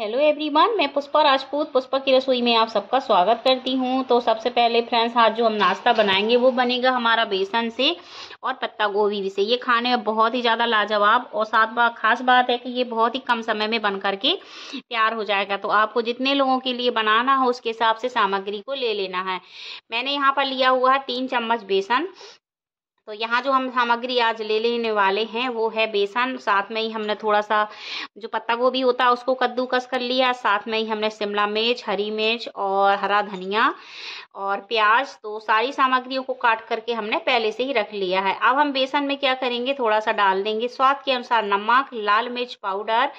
hello everyone मैं पुष्पा राजपूत पुष्पा की रसोई में आप सबका स्वागत करती हूँ तो सबसे पहले फ्रेंड्स आज जो हम नाश्ता बनाएंगे वो बनेगा हमारा बेसन से और पत्ता गोभी से ये खाने में बहुत ही ज़्यादा लाजवाब और साथ बात खास बात है कि ये बहुत ही कम समय में बन करके तैयार हो जाएगा तो आपको जितने लोगों के लिए बनाना हो उसके हिसाब से सामग्री को ले लेना है मैंने यहाँ पर लिया हुआ है तीन चम्मच बेसन तो यहाँ जो हम सामग्री आज ले लेने वाले हैं वो है बेसन साथ में ही हमने थोड़ा सा जो पत्ता गोभी होता है उसको कद्दूकस कर लिया साथ में ही हमने शिमला मिर्च हरी मिर्च और हरा धनिया और प्याज तो सारी सामग्रियों को काट करके हमने पहले से ही रख लिया है अब हम बेसन में क्या करेंगे थोड़ा सा डाल देंगे स्वाद के अनुसार नमक लाल मिर्च पाउडर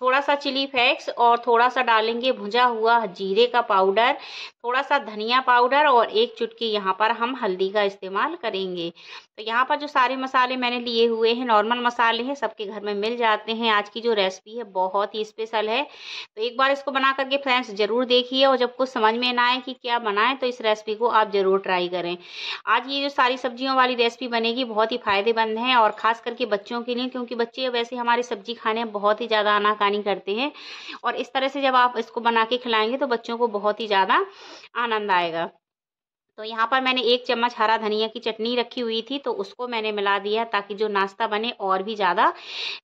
थोड़ा सा चिली फ्लेक्स और थोड़ा सा डालेंगे भुंजा हुआ जीरे का पाउडर थोड़ा सा धनिया पाउडर और एक चुटकी यहाँ पर हम हल्दी का इस्तेमाल करेंगे तो यहाँ पर जो सारे मसाले मैंने लिए हुए हैं नॉर्मल मसाले हैं सबके घर में मिल जाते हैं आज की जो रेसिपी है बहुत ही स्पेशल है तो एक बार इसको बना करके फ्रेंड्स ज़रूर देखिए और जब कुछ समझ में ना आए कि क्या बनाएं तो इस रेसिपी को आप ज़रूर ट्राई करें आज ये जो सारी सब्जियों वाली रेसिपी बनेगी बहुत ही फ़ायदेमंद है और ख़ास करके बच्चों के लिए क्योंकि बच्चे वैसे हमारी सब्जी खाने में बहुत ही ज़्यादा आनाकानी करते हैं और इस तरह से जब आप इसको बना के खिलाएंगे तो बच्चों को बहुत ही ज़्यादा आनंद आएगा तो यहाँ पर मैंने एक चम्मच हरा धनिया की चटनी रखी हुई थी तो उसको मैंने मिला दिया ताकि जो नाश्ता बने और भी ज़्यादा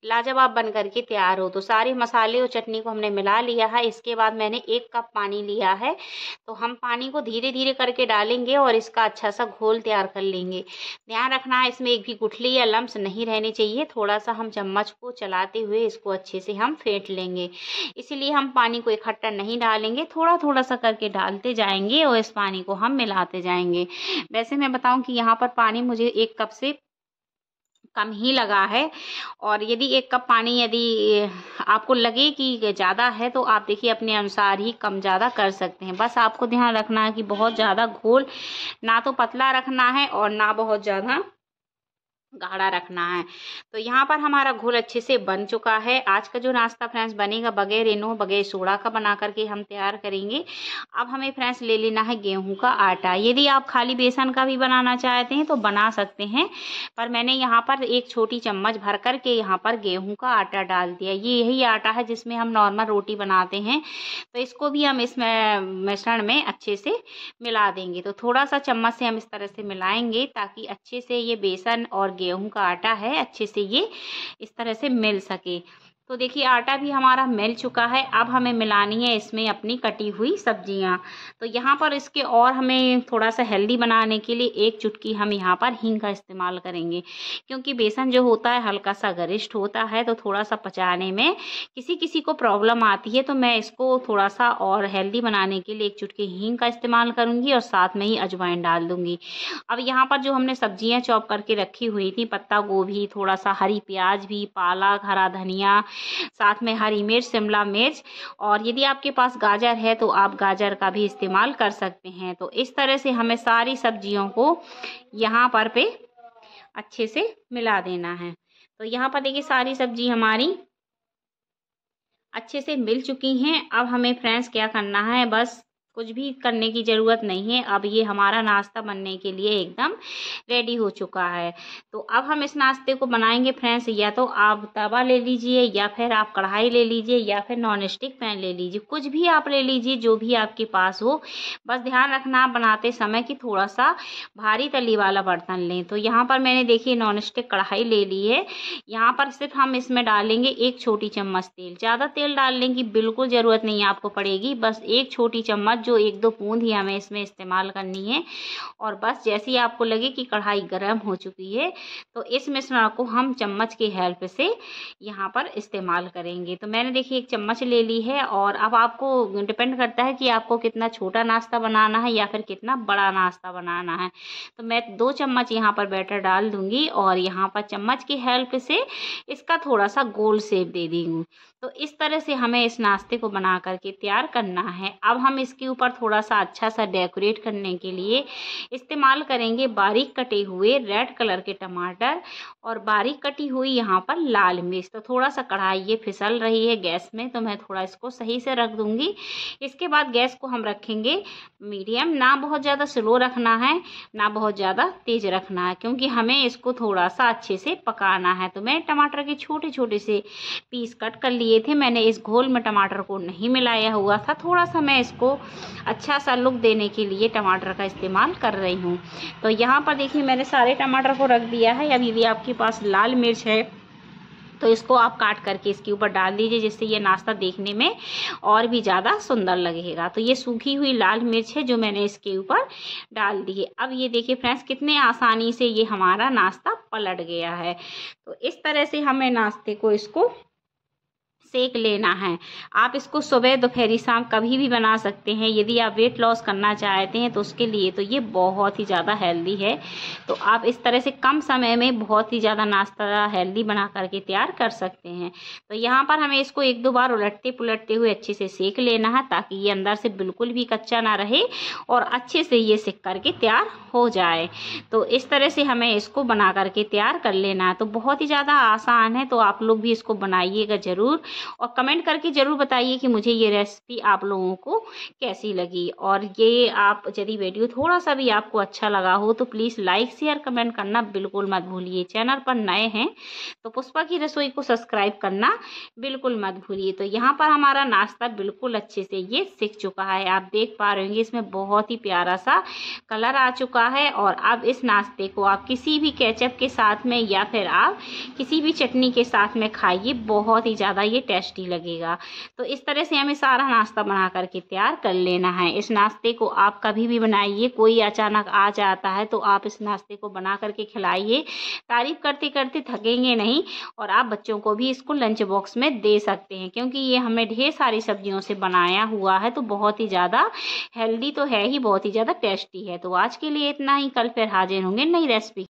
लाजवाब बन करके तैयार हो तो सारे मसाले और चटनी को हमने मिला लिया है इसके बाद मैंने एक कप पानी लिया है तो हम पानी को धीरे धीरे करके डालेंगे और इसका अच्छा सा घोल तैयार कर लेंगे ध्यान रखना है इसमें एक भी गुठली या लम्ब नहीं रहने चाहिए थोड़ा सा हम चम्मच को चलाते हुए इसको अच्छे से हम फेंट लेंगे इसीलिए हम पानी को इकट्ठा नहीं डालेंगे थोड़ा थोड़ा सा करके डालते जाएंगे और इस पानी को हम मिलाते जाएंगे वैसे मैं बताऊं कि यहाँ पर पानी मुझे एक कप से कम ही लगा है और यदि एक कप पानी यदि आपको लगे कि ज़्यादा है तो आप देखिए अपने अनुसार ही कम ज़्यादा कर सकते हैं बस आपको ध्यान रखना है कि बहुत ज़्यादा घोल ना तो पतला रखना है और ना बहुत ज़्यादा गाढ़ा रखना है तो यहाँ पर हमारा घोल अच्छे से बन चुका है आज का जो नाश्ता फ्रेंड्स बनेगा बगैर इनो बगैर सोडा का बना करके हम तैयार करेंगे अब हमें फ्रेंड्स ले लेना है गेहूं का आटा यदि आप खाली बेसन का भी बनाना चाहते हैं तो बना सकते हैं पर मैंने यहाँ पर एक छोटी चम्मच भर कर के यहाँ पर गेहूँ का आटा डाल दिया ये यही आटा है जिसमें हम नॉर्मल रोटी बनाते हैं तो इसको भी हम इस मिश्रण में अच्छे से मिला देंगे तो थोड़ा सा चम्मच से हम इस तरह से मिलाएंगे ताकि अच्छे से ये बेसन और गेहूं का आटा है अच्छे से ये इस तरह से मिल सके तो देखिए आटा भी हमारा मिल चुका है अब हमें मिलानी है इसमें अपनी कटी हुई सब्जियां तो यहाँ पर इसके और हमें थोड़ा सा हेल्दी बनाने के लिए एक चुटकी हम यहाँ पर हींग का इस्तेमाल करेंगे क्योंकि बेसन जो होता है हल्का सा गरिष्ठ होता है तो थोड़ा सा पचाने में किसी किसी को प्रॉब्लम आती है तो मैं इसको थोड़ा सा और हेल्दी बनाने के लिए एक चुटकी हींग का इस्तेमाल करूँगी और साथ में ही अजवाइन डाल दूँगी अब यहाँ पर जो हमने सब्जियाँ चॉप करके रखी हुई थी पत्ता गोभी थोड़ा सा हरी प्याज भी पालक हरा धनिया साथ में हरी मिर्च शिमला मिर्च और यदि आपके पास गाजर है तो आप गाजर का भी इस्तेमाल कर सकते हैं तो इस तरह से हमें सारी सब्जियों को यहाँ पर पे अच्छे से मिला देना है तो यहाँ पर देखिए सारी सब्जी हमारी अच्छे से मिल चुकी हैं अब हमें फ्रेंड्स क्या करना है बस कुछ भी करने की ज़रूरत नहीं है अब ये हमारा नाश्ता बनने के लिए एकदम रेडी हो चुका है तो अब हम इस नाश्ते को बनाएंगे फ्रेंड्स या तो आप तवा ले लीजिए या फिर आप कढ़ाई ले लीजिए या फिर नॉन स्टिक पैन ले लीजिए कुछ भी आप ले लीजिए जो भी आपके पास हो बस ध्यान रखना बनाते समय कि थोड़ा सा भारी तली वाला बर्तन लें तो यहाँ पर मैंने देखिए नॉन स्टिक कढ़ाई ले ली है यहाँ पर सिर्फ हम इसमें डालेंगे एक छोटी चम्मच तेल ज़्यादा तेल डालने की बिल्कुल ज़रूरत नहीं आपको पड़ेगी बस एक छोटी चम्मच जो एक दो बूंद ही हमें इसमें इस्तेमाल करनी है और बस जैसे ही आपको लगे कि कढ़ाई गर्म हो चुकी है तो इस मिश्रण को हम चम्मच की हेल्प से यहाँ पर इस्तेमाल करेंगे तो मैंने देखिए एक चम्मच ले ली है और अब आपको डिपेंड करता है कि आपको कितना छोटा नाश्ता बनाना है या फिर कितना बड़ा नाश्ता बनाना है तो मैं दो चम्मच यहाँ पर बैटर डाल दूंगी और यहाँ पर चम्मच की हेल्प से इसका थोड़ा सा गोल शेप दे दूँगी तो इस तरह से हमें इस नाश्ते को बना करके तैयार करना है अब हम इसके ऊपर थोड़ा सा अच्छा सा डेकोरेट करने के लिए इस्तेमाल करेंगे बारीक कटे हुए रेड कलर के टमाटर और बारीक कटी हुई यहाँ पर लाल मिर्च तो थोड़ा सा कढ़ाई ये फिसल रही है गैस में तो मैं थोड़ा इसको सही से रख दूँगी इसके बाद गैस को हम रखेंगे मीडियम ना बहुत ज़्यादा स्लो रखना है ना बहुत ज़्यादा तेज़ रखना है क्योंकि हमें इसको थोड़ा सा अच्छे से पकाना है तो मैं टमाटर के छोटे छोटे से पीस कट कर लिए थे मैंने इस घोल में टमाटर को नहीं मिलाया हुआ था थोड़ा सा मैं इसको अच्छा सा लुक देने के लिए टमाटर का इस्तेमाल कर रही हूँ तो यहाँ पर देखिए मैंने सारे टमाटर को रख दिया है अभी भी आपके पास लाल मिर्च है तो इसको आप काट करके इसके ऊपर डाल दीजिए जिससे ये नाश्ता देखने में और भी ज़्यादा सुंदर लगेगा तो ये सूखी हुई लाल मिर्च है जो मैंने इसके ऊपर डाल दी है अब ये देखिए फ्रेंड्स कितने आसानी से ये हमारा नाश्ता पलट गया है तो इस तरह से हमें नाश्ते को इसको सेक लेना है आप इसको सुबह दोपहरी शाम कभी भी बना सकते हैं यदि आप वेट लॉस करना चाहते हैं तो उसके लिए तो ये बहुत ही ज़्यादा हेल्दी है तो आप इस तरह से कम समय में बहुत ही ज़्यादा नाश्ता हेल्दी बना करके तैयार कर सकते हैं तो यहाँ पर हमें इसको एक दो बार उलटते पुलटते हुए अच्छे से सेक लेना है ताकि ये अंदर से बिल्कुल भी कच्चा ना रहे और अच्छे से ये सेक करके तैयार हो जाए तो इस तरह से हमें इसको बना करके तैयार कर लेना है तो बहुत ही ज़्यादा आसान है तो आप लोग भी इसको बनाइएगा ज़रूर और कमेंट करके ज़रूर बताइए कि मुझे ये रेसिपी आप लोगों को कैसी लगी और ये आप यदि वीडियो थोड़ा सा भी आपको अच्छा लगा हो तो प्लीज़ लाइक शेयर कमेंट करना बिल्कुल मत भूलिए चैनल पर नए हैं तो पुष्पा की रसोई को सब्सक्राइब करना बिल्कुल मत भूलिए तो यहाँ पर हमारा नाश्ता बिल्कुल अच्छे से ये सीख चुका है आप देख पा रहे होंगे इसमें बहुत ही प्यारा सा कलर आ चुका है और अब इस नाश्ते को आप किसी भी कैचअप के साथ में या फिर आप किसी भी चटनी के साथ में खाइए बहुत ही ज़्यादा ये टेस्टी लगेगा तो इस तरह से हमें सारा नाश्ता बना करके तैयार कर लेना है इस नाश्ते को आप कभी भी बनाइए कोई अचानक आ जाता है तो आप इस नाश्ते को बना करके खिलाइए तारीफ करते करते थकेंगे नहीं और आप बच्चों को भी इसको लंच बॉक्स में दे सकते हैं क्योंकि ये हमें ढेर सारी सब्जियों से बनाया हुआ है तो बहुत ही ज़्यादा हेल्दी तो है ही बहुत ही ज़्यादा टेस्टी है तो आज के लिए इतना ही कल फिर हाजिर होंगे नई रेसिपी